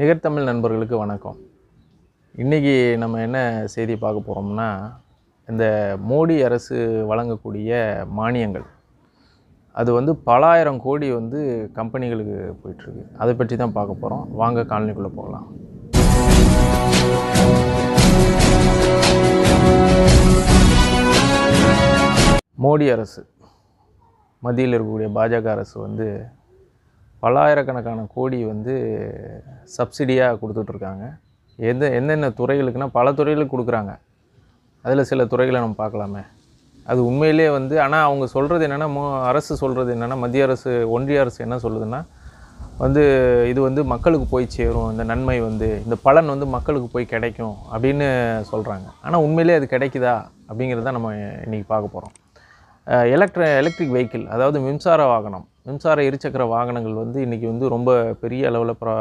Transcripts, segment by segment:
நிகர்த்தமிழ் நண்பர்களுக்கு வணக்கம் இன்றைக்கி நம்ம என்ன செய்தி பார்க்க போகிறோம்னா இந்த மோடி அரசு வழங்கக்கூடிய மானியங்கள் அது வந்து பல ஆயிரம் கோடி வந்து கம்பெனிகளுக்கு போயிட்டுருக்கு அதை பற்றி தான் பார்க்க போகிறோம் வாங்க காலனிக்குள்ளே போகலாம் மோடி அரசு மத்தியில் இருக்கக்கூடிய பாஜக அரசு வந்து பல்லாயிரக்கணக்கான கோடி வந்து சப்சிடியாக கொடுத்துட்ருக்காங்க எந்த என்னென்ன துறைகளுக்குன்னா பல துறைகளுக்கு கொடுக்குறாங்க அதில் சில துறைகளை நம்ம பார்க்கலாமே அது உண்மையிலே வந்து ஆனால் அவங்க சொல்கிறது என்னென்னா அரசு சொல்கிறது என்னென்னா மத்திய அரசு ஒன்றிய அரசு என்ன சொல்லுதுன்னா வந்து இது வந்து மக்களுக்கு போய் சேரும் இந்த நன்மை வந்து இந்த பலன் வந்து மக்களுக்கு போய் கிடைக்கும் அப்படின்னு சொல்கிறாங்க ஆனால் உண்மையிலே அது கிடைக்குதா அப்படிங்கிறத நம்ம இன்றைக்கி பார்க்க போகிறோம் எலக்ட்ர எலக்ட்ரிக் வெஹிக்கிள் அதாவது மின்சார வாகனம் மின்சார இருசக்கர வாகனங்கள் வந்து இன்றைக்கி வந்து ரொம்ப பெரிய அளவில் ப்ரா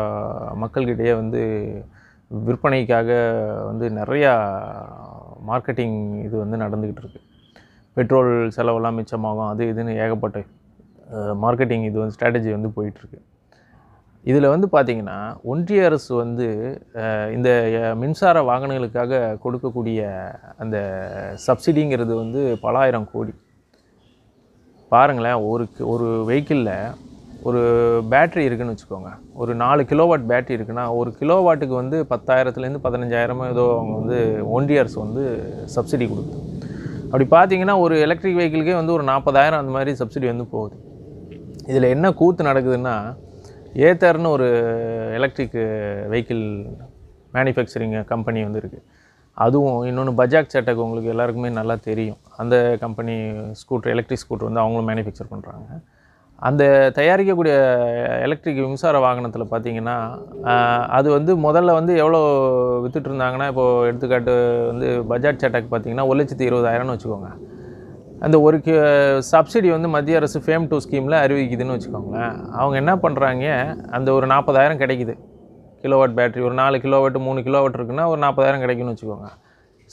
மக்கள்கிட்டயே வந்து விற்பனைக்காக வந்து நிறையா மார்க்கெட்டிங் இது வந்து நடந்துக்கிட்டு இருக்குது பெட்ரோல் செலவெல்லாம் மிச்சமாகும் அது இதுன்னு ஏகப்பட்ட மார்க்கெட்டிங் இது வந்து ஸ்ட்ராட்டஜி வந்து போயிட்டுருக்கு இதில் வந்து பார்த்திங்கன்னா ஒன்றிய அரசு வந்து இந்த மின்சார வாகனங்களுக்காக கொடுக்கக்கூடிய அந்த சப்சிடிங்கிறது வந்து பல கோடி பாருங்களேன் ஒரு ஒரு வெஹிக்கிளில் ஒரு பேட்ரி இருக்குதுன்னு வச்சுக்கோங்க ஒரு நாலு கிலோவாட் பேட்ரி இருக்குன்னா ஒரு கிலோவாட்டுக்கு வந்து பத்தாயிரத்துலேருந்து பதினஞ்சாயிரமோ ஏதோ அவங்க வந்து ஒன்றிய வந்து சப்சிடி கொடுக்குது அப்படி பார்த்தீங்கன்னா ஒரு எலக்ட்ரிக் வெஹிக்கிளுக்கே வந்து ஒரு நாற்பதாயிரம் அந்த மாதிரி சப்சிடி வந்து போகுது இதில் என்ன கூத்து நடக்குதுன்னா ஏத்தர்னு ஒரு எலக்ட்ரிக் வெஹிக்கிள் மேனுஃபேக்சரிங் கம்பெனி வந்து இருக்குது அதுவும் இன்னொன்று பஜாஜ் சேட்டக் உங்களுக்கு எல்லாருக்குமே நல்லா தெரியும் அந்த கம்பெனி ஸ்கூட்ரு எலக்ட்ரிக் ஸ்கூட்ரு வந்து அவங்களும் மேனுஃபேக்சர் பண்ணுறாங்க அந்த தயாரிக்கக்கூடிய எலக்ட்ரிக் மின்சார வாகனத்தில் பார்த்திங்கன்னா அது வந்து முதல்ல வந்து எவ்வளோ இருந்தாங்கன்னா இப்போது எடுத்துக்காட்டு வந்து பஜாஜ் சட்டக்கு பார்த்திங்கன்னா ஒரு லட்சத்து இருபதாயிரம்னு வச்சுக்கோங்க அந்த ஒரு சப்சிடி வந்து மத்திய அரசு ஃபேம் டூ ஸ்கீமில் அறிவிக்குதுன்னு வச்சுக்கோங்களேன் அவங்க என்ன பண்ணுறாங்க அந்த ஒரு நாற்பதாயிரம் கிடைக்குது கிலோவாட் பேட்ரி ஒரு நாலு கிலோவாட் மூணு கிலோவாட் இருக்குன்னா ஒரு நாற்பதாயிரம் கிடைக்கும்னு வச்சுக்கோங்க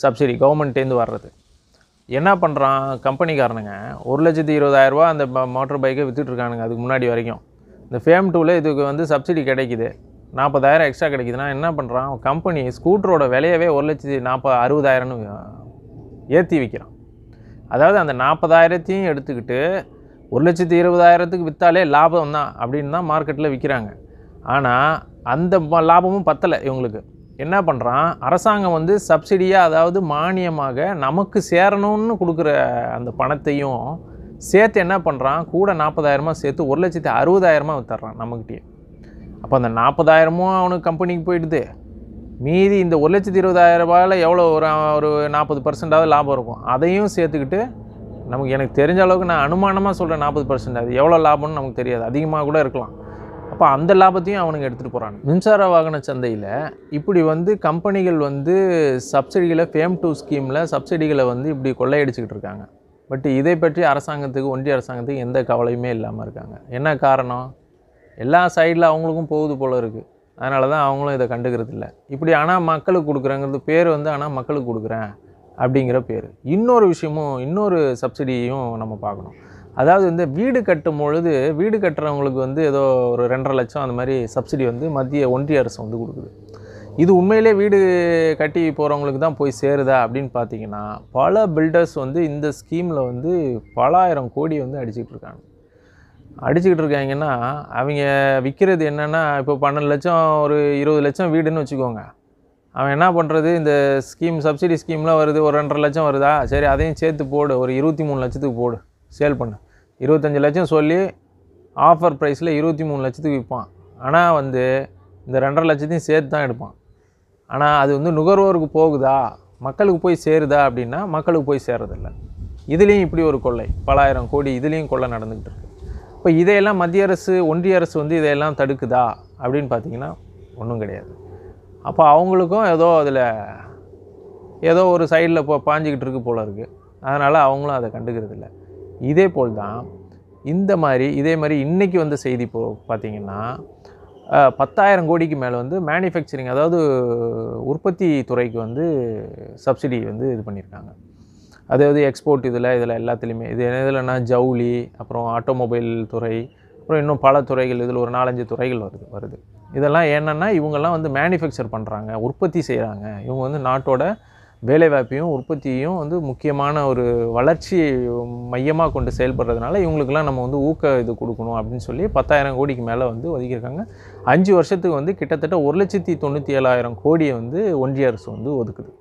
சப்சிடி கவர்மெண்ட்டேருந்து வர்றது என்ன பண்ணுறான் கம்பெனிக்காரனுங்க ஒரு லட்சத்தி இருபதாயிரரூபா அந்த மோட்டர் பைக்கை விற்றுட்ருக்கானுங்க அதுக்கு முன்னாடி வரைக்கும் இந்த ஃபேம் டூவில் இதுக்கு வந்து சப்சிடி கிடைக்குது நாற்பதாயிரம் எக்ஸ்ட்ரா கிடைக்குதுன்னா என்ன பண்ணுறான் கம்பெனி ஸ்கூட்டரோட விலையவே ஒரு லட்சத்தி நாற்பது அறுபதாயிரம்னு ஏற்றி வைக்கிறான் அதாவது அந்த நாற்பதாயிரத்தையும் எடுத்துக்கிட்டு ஒரு லட்சத்தி இருபதாயிரத்துக்கு விற்றாலே லாபம் தான் அப்படின்னு தான் மார்க்கெட்டில் விற்கிறாங்க ஆனால் அந்த லாபமும் பத்தலை இவங்களுக்கு என்ன பண்ணுறான் அரசாங்கம் வந்து சப்சிடியாக அதாவது மானியமாக நமக்கு சேரணும்னு கொடுக்குற அந்த பணத்தையும் சேர்த்து என்ன பண்ணுறான் கூட நாற்பதாயிரமா சேர்த்து ஒரு லட்சத்தி அறுபதாயிரமா வித்துறான் நம்மக்கிட்டே அப்போ அந்த நாற்பதாயிரமும் அவனுக்கு கம்பெனிக்கு போயிடுது மீதி இந்த ஒரு லட்சத்தி இருபதாயிரரூபாயில் எவ்வளோ ஒரு ஒரு நாற்பது பர்சன்டாவது லாபம் இருக்கும் அதையும் சேர்த்துக்கிட்டு நமக்கு எனக்கு தெரிஞ்ச அளவுக்கு நான் அனுமானமாக சொல்கிறேன் நாற்பது பர்சன்ட் அது எவ்வளோ லாபம்னு நமக்கு தெரியாது அதிகமாக கூட இருக்கலாம் அப்போ அந்த லாபத்தையும் அவனுங்க எடுத்துகிட்டு போகிறான் மின்சார வாகன சந்தையில் இப்படி வந்து கம்பெனிகள் வந்து சப்சிடிகளை ஃபேம் டூ ஸ்கீமில் சப்சிடிகளை வந்து இப்படி கொள்ளையடிச்சிக்கிட்டு இருக்காங்க பட் இதை பற்றி அரசாங்கத்துக்கு ஒன்றிய அரசாங்கத்துக்கு எந்த கவலையுமே இல்லாமல் இருக்காங்க என்ன காரணம் எல்லா சைடில் அவங்களுக்கும் போகுது போல் இருக்குது அதனால தான் அவங்களும் இதை கண்டுக்கிறது இல்லை இப்படி ஆனால் மக்களுக்கு கொடுக்குறேங்கிறது பேர் வந்து ஆனால் மக்களுக்கு கொடுக்குறேன் அப்படிங்கிற பேர் இன்னொரு விஷயமும் இன்னொரு சப்சிடியையும் நம்ம பார்க்கணும் அதாவது வந்து வீடு கட்டும் பொழுது வீடு கட்டுறவங்களுக்கு வந்து ஏதோ ஒரு ரெண்டரை லட்சம் அந்த மாதிரி சப்சிடி வந்து மத்திய ஒன்றிய அரசு வந்து கொடுக்குது இது உண்மையிலே வீடு கட்டி போகிறவங்களுக்கு தான் போய் சேருதா அப்படின்னு பார்த்தீங்கன்னா பல பில்டர்ஸ் வந்து இந்த ஸ்கீமில் வந்து பல ஆயிரம் கோடி வந்து அடிச்சுக்கிட்டு இருக்காங்க அடிச்சுக்கிட்டு இருக்காங்கன்னா அவங்க விற்கிறது என்னென்னா இப்போ பன்னெண்டு லட்சம் ஒரு இருபது லட்சம் வீடுன்னு வச்சுக்கோங்க அவன் என்ன பண்ணுறது இந்த ஸ்கீம் சப்சிடி ஸ்கீம்லாம் வருது ஒரு ரெண்டரை லட்சம் வருதா சரி அதையும் சேர்த்து போடு ஒரு இருபத்தி மூணு லட்சத்துக்கு போடு சேல் பண்ணு இருபத்தஞ்சி லட்சம் சொல்லி ஆஃபர் ப்ரைஸில் இருபத்தி மூணு லட்சத்துக்கு விற்பான் ஆனால் வந்து இந்த ரெண்டரை லட்சத்தையும் சேர்த்து தான் எடுப்பான் ஆனால் அது வந்து நுகர்வோருக்கு போகுதா மக்களுக்கு போய் சேருதா அப்படின்னா மக்களுக்கு போய் சேரதில்ல இதுலேயும் இப்படி ஒரு கொள்ளை பலாயிரம் கோடி இதுலேயும் கொள்ளை நடந்துக்கிட்டு இருக்குது இப்போ இதையெல்லாம் மத்திய அரசு ஒன்றிய அரசு வந்து இதையெல்லாம் தடுக்குதா அப்படின்னு பார்த்தீங்கன்னா ஒன்றும் கிடையாது அப்போ அவங்களுக்கும் ஏதோ அதில் ஏதோ ஒரு சைடில் இப்போ பாஞ்சிக்கிட்டு இருக்கு போல் இருக்குது அதனால் அவங்களும் அதை கண்டுக்கிறது இல்லை இதே போல் தான் இந்த மாதிரி இதே மாதிரி இன்றைக்கி வந்த செய்தி போ பார்த்திங்கன்னா பத்தாயிரம் கோடிக்கு மேலே வந்து மேனுஃபேக்சரிங் அதாவது உற்பத்தி துறைக்கு வந்து சப்சிடி வந்து இது பண்ணியிருக்காங்க அதாவது எக்ஸ்போர்ட் இதில் இதில் எல்லாத்துலேயுமே இது எதுலன்னா ஜவுளி அப்புறம் ஆட்டோமொபைல் துறை அப்புறம் இன்னும் பல துறைகள் இதில் ஒரு நாலஞ்சு துறைகள் வருது வருது இதெல்லாம் என்னென்னா இவங்கெல்லாம் வந்து மேனுஃபேக்சர் பண்ணுறாங்க உற்பத்தி செய்கிறாங்க இவங்க வந்து நாட்டோட வேலைவாய்ப்பையும் உற்பத்தியையும் வந்து முக்கியமான ஒரு வளர்ச்சி மையமாக கொண்டு செயல்படுறதுனால இவங்களுக்கெல்லாம் நம்ம வந்து ஊக்க இது கொடுக்கணும் அப்படின்னு சொல்லி பத்தாயிரம் கோடிக்கு மேலே வந்து ஒதுக்கியிருக்காங்க அஞ்சு வருஷத்துக்கு வந்து கிட்டத்தட்ட ஒரு லட்சத்தி தொண்ணூற்றி ஏழாயிரம் கோடியை வந்து ஒன்றிய அரசு வந்து ஒதுக்குது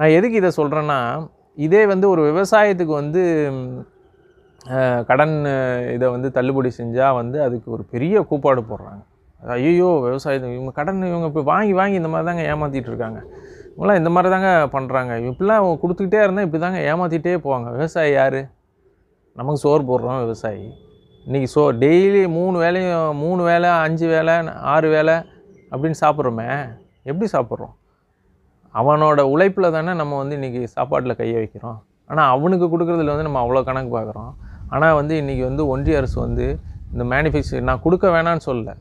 நான் எதுக்கு இதை சொல்கிறேன்னா இதே வந்து ஒரு விவசாயத்துக்கு வந்து கடன் இதை வந்து தள்ளுபடி செஞ்சால் வந்து அதுக்கு ஒரு பெரிய கூப்பாடு போடுறாங்க ஐயோ விவசாயத்துக்கு இவங்க கடன் இவங்க இப்போ வாங்கி வாங்கி இந்த மாதிரி தாங்க ஏமாற்றிட்டு இருக்காங்க இவங்களாம் இந்த மாதிரி தாங்க பண்ணுறாங்க இப்படிலாம் அவங்க கொடுத்துக்கிட்டே இருந்தால் இப்படி தாங்க ஏமாற்றிட்டே போவாங்க விவசாயி யார் நமக்கு சோறு போடுறோம் விவசாயி இன்றைக்கி சோ டெய்லி மூணு வேலையும் மூணு வேலை அஞ்சு வேலை ஆறு வேலை அப்படின்னு சாப்பிட்றோமே எப்படி சாப்பிட்றோம் அவனோட உழைப்பில் தானே நம்ம வந்து இன்றைக்கி சாப்பாட்டில் கையை வைக்கிறோம் ஆனால் அவனுக்கு கொடுக்குறதுல வந்து நம்ம அவ்வளோ கணக்கு பார்க்குறோம் ஆனால் வந்து இன்றைக்கி வந்து ஒன்றிய அரசு வந்து இந்த மேனிஃபெக்சர் நான் கொடுக்க வேணான்னு சொல்லலை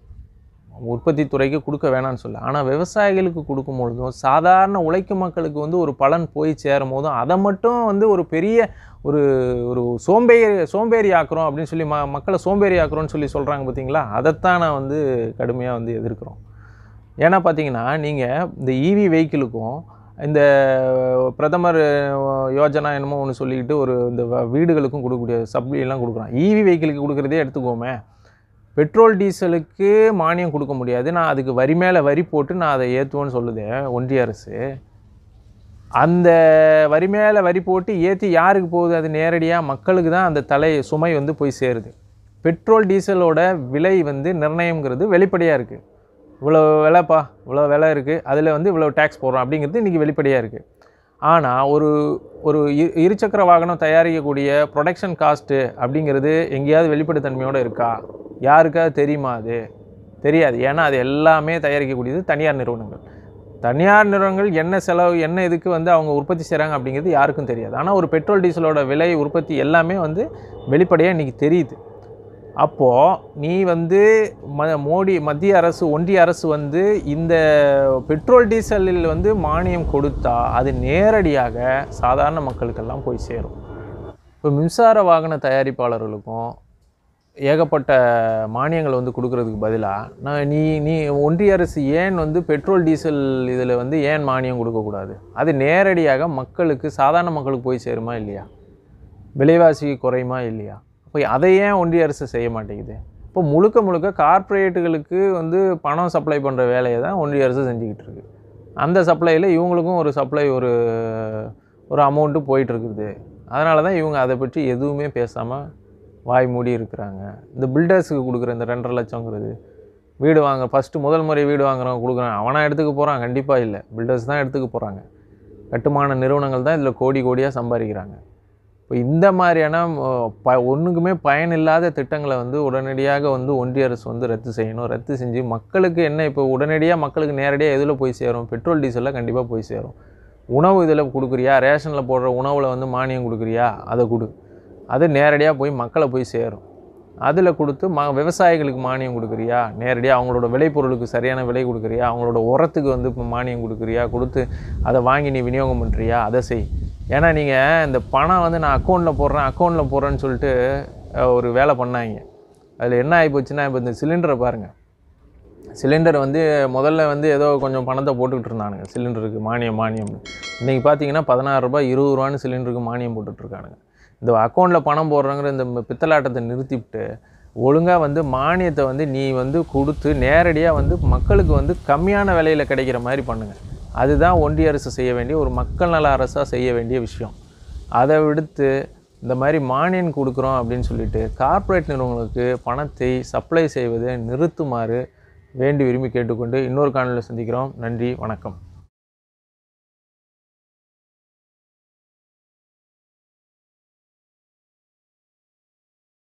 உற்பத்தி துறைக்கு கொடுக்க வேணாம்னு சொல்ல ஆனால் விவசாயிகளுக்கு கொடுக்கும் பொழுதும் சாதாரண உழைக்கும் மக்களுக்கு வந்து ஒரு பலன் போய் சேரும் போதும் அதை மட்டும் வந்து ஒரு பெரிய ஒரு ஒரு சோம்பேறி சோம்பேறி ஆக்குறோம் அப்படின்னு சொல்லி ம மக்களை சோம்பேறி ஆக்குறோன்னு சொல்லி சொல்கிறாங்க பார்த்தீங்களா அதைத்தான் நான் வந்து கடுமையாக வந்து எதிர்க்கிறோம் ஏன்னா பார்த்தீங்கன்னா நீங்கள் இந்த இவி e வெஹிக்கிளுக்கும் இந்த பிரதமர் யோஜனா என்னமோ ஒன்று சொல்லிக்கிட்டு ஒரு இந்த வீடுகளுக்கும் கொடுக்கக்கூடிய சப்ளியெல்லாம் கொடுக்குறான் இவி e வெஹிக்கிளுக்கு கொடுக்குறதே எடுத்துக்கோமே பெட்ரோல் டீசலுக்கு மானியம் கொடுக்க முடியாது நான் அதுக்கு வரி மேலே வரி போட்டு நான் அதை ஏற்றுவேன்னு சொல்லுது ஒன்றிய அரசு அந்த வரி மேலே வரி போட்டு ஏற்றி யாருக்கு போகுது அது நேரடியாக மக்களுக்கு தான் அந்த தலை சுமை வந்து போய் சேருது பெட்ரோல் டீசலோட விலை வந்து நிர்ணயங்கிறது வெளிப்படையாக இருக்குது இவ்வளோ விலைப்பா இவ்வளோ விலை இருக்குது அதில் வந்து இவ்வளோ டேக்ஸ் போடுறோம் அப்படிங்கிறது இன்றைக்கி வெளிப்படையாக இருக்குது ஆனால் ஒரு ஒரு இருசக்கர வாகனம் தயாரிக்கக்கூடிய ப்ரொடக்ஷன் காஸ்ட்டு அப்படிங்கிறது எங்கேயாவது வெளிப்படைத்தன்மையோடு இருக்கா யாருக்காவது தெரியுமா அது தெரியாது ஏன்னா அது எல்லாமே தயாரிக்கக்கூடியது தனியார் நிறுவனங்கள் தனியார் நிறுவனங்கள் என்ன செலவு என்ன இதுக்கு வந்து அவங்க உற்பத்தி செய்கிறாங்க அப்படிங்கிறது யாருக்கும் தெரியாது ஆனால் ஒரு பெட்ரோல் டீசலோட விலை உற்பத்தி எல்லாமே வந்து வெளிப்படையாக இன்றைக்கி தெரியுது அப்போது நீ வந்து ம மோடி மத்திய அரசு ஒன்றிய அரசு வந்து இந்த பெட்ரோல் டீசலில் வந்து மானியம் கொடுத்தா அது நேரடியாக சாதாரண மக்களுக்கெல்லாம் போய் சேரும் இப்போ மின்சார வாகன தயாரிப்பாளர்களுக்கும் ஏகப்பட்ட மானியங்கள் வந்து கொடுக்கறதுக்கு பதிலாக நான் நீ நீ ஒன்றிய அரசு ஏன் வந்து பெட்ரோல் டீசல் இதில் வந்து ஏன் மானியம் கொடுக்கக்கூடாது அது நேரடியாக மக்களுக்கு சாதாரண மக்களுக்கு போய் சேருமா இல்லையா விலைவாசி குறையுமா இல்லையா இப்போ அதை ஏன் ஒன்றிய அரசு செய்ய மாட்டேங்குது இப்போ முழுக்க முழுக்க கார்ப்பரேட்டுகளுக்கு வந்து பணம் சப்ளை பண்ணுற வேலையை தான் ஒன்றிய அரசு செஞ்சுக்கிட்டு இருக்குது அந்த சப்ளையில் இவங்களுக்கும் ஒரு சப்ளை ஒரு ஒரு அமௌண்ட்டு போயிட்டுருக்குது அதனால தான் இவங்க அதை பற்றி எதுவுமே பேசாமல் வாய் மூடி இருக்கிறாங்க இந்த பில்டர்ஸுக்கு கொடுக்குற இந்த ரெண்டரை லட்சங்கிறது வீடு வாங்க ஃபஸ்ட்டு முதல் முறை வீடு வாங்குறவங்க கொடுக்குறாங்க அவனாக எடுத்துக்க போகிறான் கண்டிப்பாக இல்லை பில்டர்ஸ் தான் எடுத்துக்க போகிறாங்க கட்டுமான நிறுவனங்கள் தான் இதில் கோடி கோடியாக சம்பாதிக்கிறாங்க இப்போ இந்த மாதிரியான ப ஒன்றுக்குமே பயனில்லாத திட்டங்களை வந்து உடனடியாக வந்து ஒன்றிய அரசு வந்து ரத்து செய்யணும் ரத்து செஞ்சு மக்களுக்கு என்ன இப்போ உடனடியாக மக்களுக்கு நேரடியாக எதில் போய் சேரும் பெட்ரோல் டீசலில் கண்டிப்பாக போய் சேரும் உணவு இதில் கொடுக்குறியா ரேஷனில் போடுற உணவில் வந்து மானியம் கொடுக்குறியா அதை கொடு அது நேரடியாக போய் மக்களை போய் சேரும் அதில் கொடுத்து மா விவசாயிகளுக்கு மானியம் கொடுக்குறியா நேரடியாக அவங்களோட விளைபொருளுக்கு சரியான விலை கொடுக்குறியா அவங்களோட உரத்துக்கு வந்து இப்போ மானியம் கொடுக்குறியா கொடுத்து அதை வாங்கி நீ விநியோகம் பண்ணுறியா அதை செய் ஏன்னா நீங்கள் இந்த பணம் வந்து நான் அக்கௌண்ட்டில் போடுறேன் அக்கௌண்ட்டில் போடுறேன்னு சொல்லிட்டு ஒரு வேலை பண்ணாங்க அதில் என்ன ஆகி போச்சுன்னா இப்போ இந்த சிலிண்டரை பாருங்கள் சிலிண்டர் வந்து முதல்ல வந்து ஏதோ கொஞ்சம் பணத்தை போட்டுக்கிட்டு இருந்தானுங்க சிலிண்டருக்கு மானியம் மானியம் இன்றைக்கி பார்த்தீங்கன்னா பதினாறுரூபா இருபது ரூபான்னு சிலிண்டருக்கு மானியம் போட்டுட்ருக்கானுங்க இந்த அக்கௌண்ட்டில் பணம் போடுறங்கிற இந்த பித்தலாட்டத்தை நிறுத்திவிட்டு ஒழுங்காக வந்து மானியத்தை வந்து நீ வந்து கொடுத்து நேரடியாக வந்து மக்களுக்கு வந்து கம்மியான விலையில் கிடைக்கிற மாதிரி பண்ணுங்கள் அதுதான் ஒன்றிய அரசு செய்ய வேண்டிய ஒரு மக்கள் நல அரசாக செய்ய வேண்டிய விஷயம் அதை விடுத்து இந்த மாதிரி மானியம் கொடுக்குறோம் அப்படின்னு சொல்லிட்டு கார்ப்பரேட் நிறுவனங்களுக்கு பணத்தை சப்ளை செய்வதை நிறுத்துமாறு வேண்டி விரும்பி கேட்டுக்கொண்டு இன்னொரு காணொலியில் சந்திக்கிறோம் நன்றி வணக்கம்